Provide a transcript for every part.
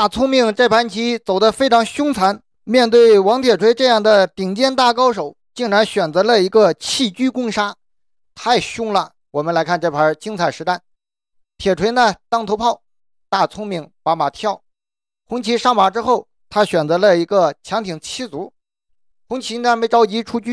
大聪明这盘棋走得非常凶残，面对王铁锤这样的顶尖大高手，竟然选择了一个弃车攻杀，太凶了。我们来看这盘精彩实战，铁锤呢当头炮，大聪明把马跳，红旗上马之后，他选择了一个强挺七卒，红旗呢没着急出车，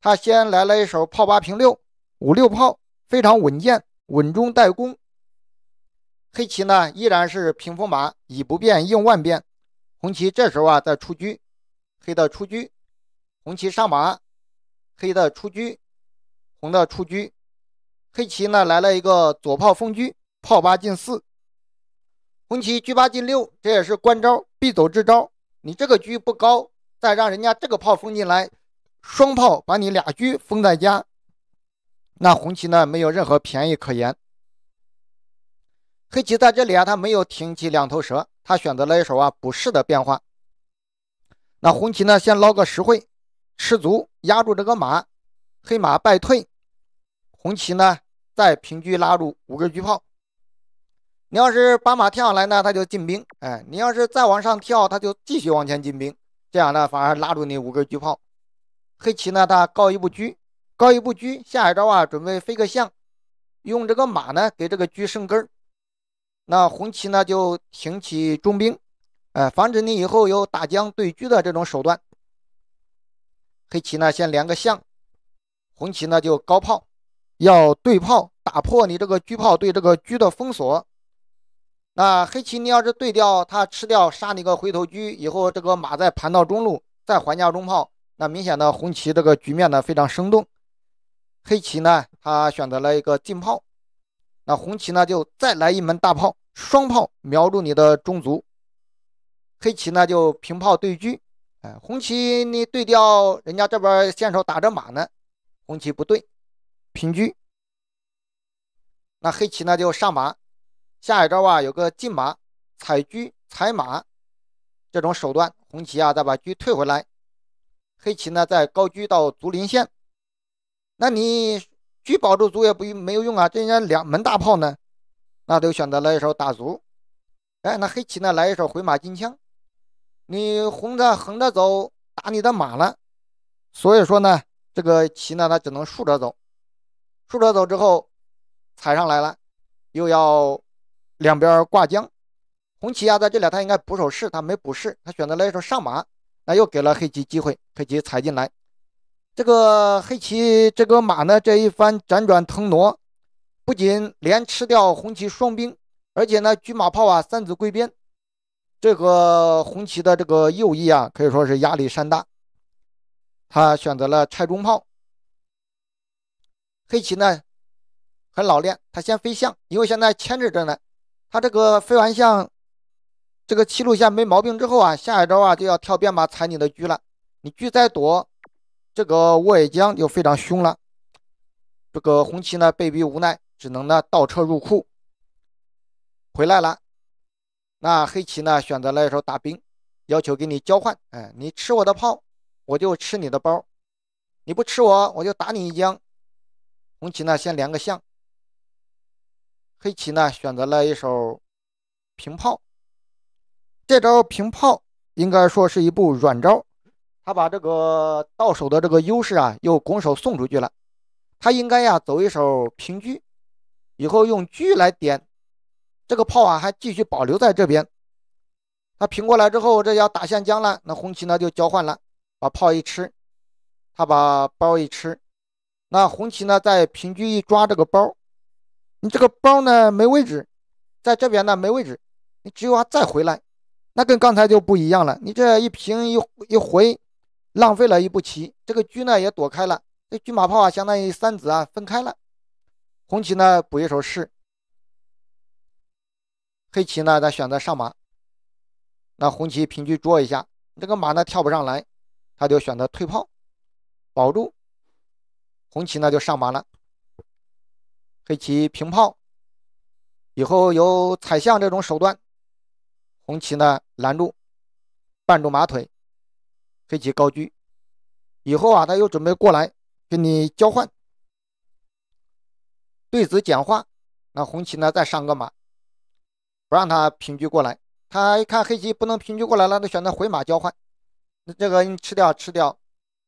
他先来了一手炮八平六，五六炮非常稳健，稳中带攻。黑棋呢依然是屏风马，以不变应万变。红旗这时候啊在出车，黑的出车，红旗上马，黑的出车，红的出车，黑棋呢来了一个左炮封车，炮八进四，红旗车八进六，这也是关招必走之招。你这个车不高，再让人家这个炮封进来，双炮把你俩车封在家，那红旗呢没有任何便宜可言。黑棋在这里啊，他没有挺起两头蛇，他选择了一手啊补士的变化。那红旗呢，先捞个实惠，吃卒压住这个马，黑马败退。红旗呢，再平车拉住五根车炮。你要是把马跳来呢，他就进兵。哎，你要是再往上跳，他就继续往前进兵。这样呢，反而拉住你五根车炮。黑棋呢，他高一步车，高一步车，下一招啊，准备飞个象，用这个马呢给这个车生根儿。那红旗呢就挺起中兵，哎，防止你以后有打将对车的这种手段。黑棋呢先连个象，红旗呢就高炮，要对炮打破你这个车炮对这个车的封锁。那黑棋你要是对掉他吃掉杀你个回头车以后这个马再盘到中路再还家中炮，那明显的红旗这个局面呢非常生动。黑棋呢他选择了一个进炮。那红旗呢就再来一门大炮，双炮瞄住你的中卒。黑棋呢就平炮对车，哎，红旗你对掉人家这边先手打着马呢，红旗不对，平车。那黑棋呢就上马，下一招啊有个进马踩车踩马，这种手段，红旗啊再把车退回来，黑棋呢再高车到竹林线，那你。去保住卒也不没有用啊！这人家两门大炮呢，那就选择来一手打卒。哎，那黑棋呢来一手回马金枪，你红的横着走打你的马了，所以说呢，这个棋呢它只能竖着走，竖着走之后踩上来了，又要两边挂将。红旗啊在这里，他应该补手势，他没补士，他选择来一手上马，那又给了黑棋机会，黑棋踩进来。这个黑棋这个马呢，这一番辗转腾挪，不仅连吃掉红棋双兵，而且呢，车马炮啊三子归边。这个红棋的这个右翼啊，可以说是压力山大。他选择了拆中炮。黑棋呢，很老练，他先飞象，因为现在牵制着呢。他这个飞完象，这个七路线没毛病之后啊，下一招啊就要跳边马踩你的车了。你车再躲。这个沃野将就非常凶了，这个红棋呢被逼无奈，只能呢倒车入库回来了。那黑棋呢选择了一手打兵，要求给你交换，哎，你吃我的炮，我就吃你的包，你不吃我，我就打你一将。红棋呢先连个象，黑棋呢选择了一手平炮，这招平炮应该说是一部软招。他把这个到手的这个优势啊，又拱手送出去了。他应该呀走一手平车，以后用车来点这个炮啊，还继续保留在这边。他平过来之后，这要打象将了，那红旗呢就交换了，把炮一吃，他把包一吃，那红旗呢再平车一抓这个包，你这个包呢没位置，在这边呢没位置，你只有啊再回来，那跟刚才就不一样了。你这一平一一回。浪费了一步棋，这个车呢也躲开了，这车马炮啊相当于三子啊分开了。红旗呢补一手士，黑棋呢他选择上马，那红旗平车捉一下，这个马呢跳不上来，他就选择退炮，保住。红旗呢就上马了，黑棋平炮，以后有踩象这种手段，红旗呢拦住，绊住马腿。黑棋高居，以后啊，他又准备过来跟你交换，对子简化。那红旗呢，再上个马，不让他平车过来。他一看黑棋不能平车过来，了，他选择回马交换。那这个你吃掉，吃掉，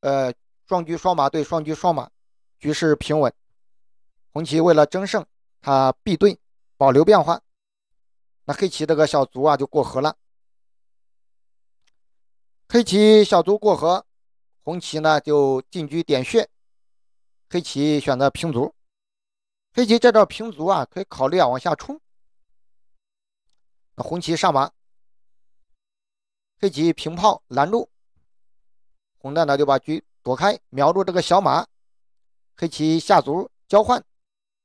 呃，双车双马对双车双马，局势平稳。红旗为了争胜，他必对保留变化。那黑棋这个小卒啊，就过河了。黑棋小卒过河，红旗呢就进车点穴。黑棋选择平卒，黑棋这着平卒啊，可以考虑啊往下冲。那红旗上马，黑棋平炮拦住。红蛋呢就把车躲开，瞄住这个小马。黑棋下卒交换，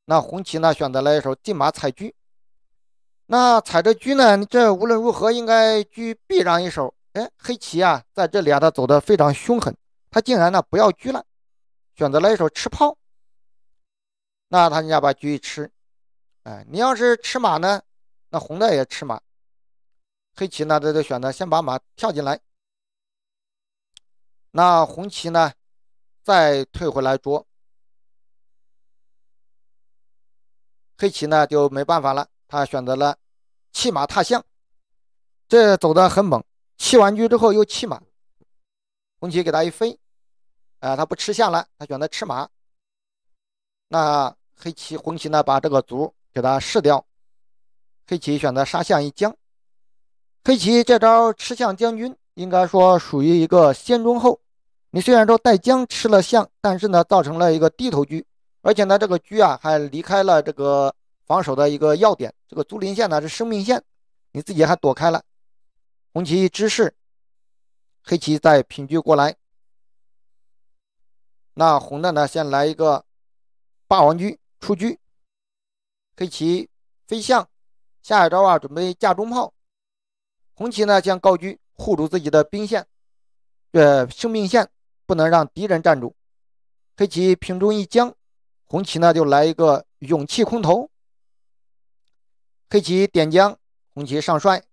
那红旗呢选择了一手进马踩车。那踩着车呢，这无论如何应该车必让一手。哎，黑棋啊，在这里啊，他走的非常凶狠，他竟然呢不要车了，选择了一手吃炮。那他人家把车一吃，哎，你要是吃马呢，那红的也吃马。黑棋呢，他就选择先把马跳进来，那红棋呢再退回来捉。黑棋呢就没办法了，他选择了弃马踏象，这走的很猛。弃完车之后又弃马，红棋给他一飞，啊，他不吃象了，他选择吃马。那黑棋红棋呢，把这个卒给他试掉，黑棋选择杀象一将。黑棋这招吃象将军，应该说属于一个先中后。你虽然说带将吃了象，但是呢，造成了一个低头车，而且呢，这个车啊还离开了这个防守的一个要点，这个竹林线呢是生命线，你自己还躲开了。红棋之势，黑棋再平车过来。那红的呢，先来一个霸王车出车，黑棋飞象，下一招啊，准备架中炮。红棋呢，将高车护住自己的兵线，呃，生命线不能让敌人站住。黑棋平中一将，红棋呢就来一个勇气空投，黑棋点将，红棋上帅，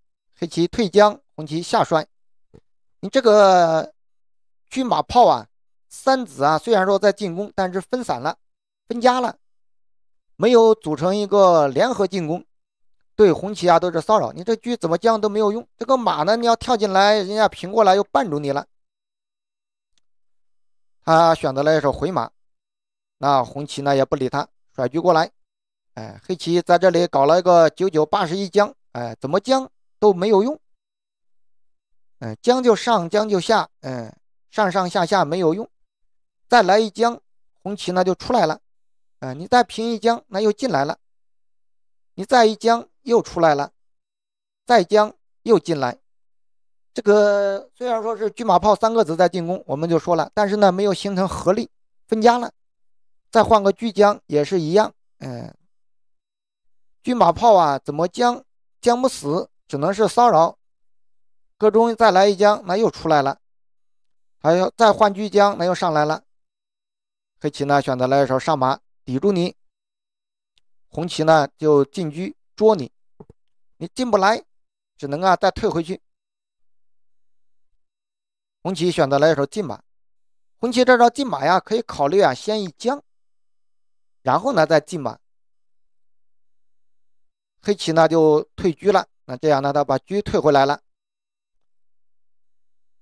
黑棋退将。红旗下摔，你这个军马炮啊，三子啊，虽然说在进攻，但是分散了，分家了，没有组成一个联合进攻，对红旗啊都是骚扰。你这车怎么将都没有用，这个马呢，你要跳进来，人家平过来又绊住你了。他选择了一手回马，那红旗呢也不理他，甩车过来，哎，黑棋在这里搞了一个九九八十一将，哎，怎么将都没有用。嗯，将就上，将就下，嗯，上上下下没有用，再来一将，红旗呢就出来了，嗯，你再平一将，那又进来了，你再一将又出来了，再将又进来，这个虽然说是车马炮三个子在进攻，我们就说了，但是呢没有形成合力，分家了，再换个车将也是一样，嗯，车马炮啊怎么将，将不死，只能是骚扰。各中再来一将，那又出来了，还要再换车将，那又上来了。黑棋呢选择来一手上马抵住你，红棋呢就进车捉你，你进不来，只能啊再退回去。红棋选择来一手进马，红棋这招进马呀可以考虑啊先一将，然后呢再进马。黑棋呢就退车了，那这样呢他把车退回来了。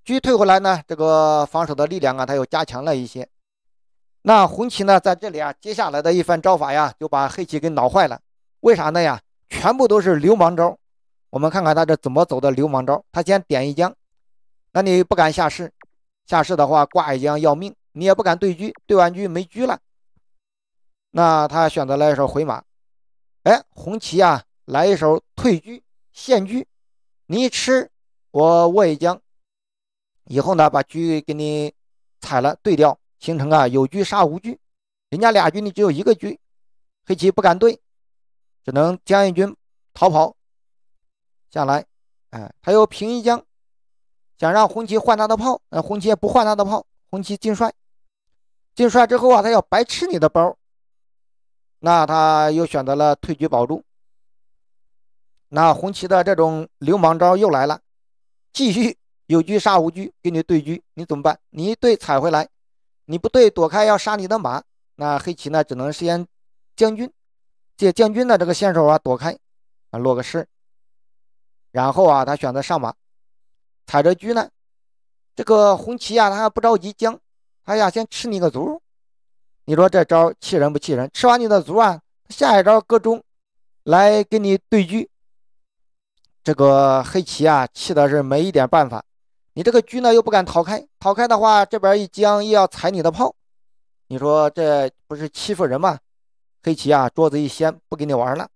车退回来呢，这个防守的力量啊，它又加强了一些。那红棋呢，在这里啊，接下来的一番招法呀，就把黑棋给挠坏了。为啥呢呀？全部都是流氓招。我们看看他这怎么走的流氓招。他先点一将，那你不敢下士，下士的话挂一将要命，你也不敢对车，对完车没车了。那他选择来手回马，哎，红棋啊，来一手退车现车，你吃我卧一将。以后呢，把车给你踩了，对掉，形成啊有车杀无车，人家俩军你只有一个车，黑棋不敢对，只能将一军逃跑下来，哎，他又平一将，想让红旗换他的炮，那红旗不换他的炮，红旗进帅，进帅之后啊，他要白吃你的包，那他又选择了退车保住，那红旗的这种流氓招又来了，继续。有车杀无车，跟你对车，你怎么办？你一对踩回来，你不对躲开，要杀你的马。那黑棋呢？只能先将军，借将军的这个先手啊，躲开，落个士。然后啊，他选择上马，踩着车呢。这个红棋啊，他还不着急将，哎呀，先吃你个卒。你说这招气人不气人？吃完你的卒啊，下一招搁中来跟你对车。这个黑棋啊，气的是没一点办法。你这个车呢又不敢逃开，逃开的话，这边一将又要踩你的炮，你说这不是欺负人吗？黑棋啊，桌子一掀，不跟你玩了。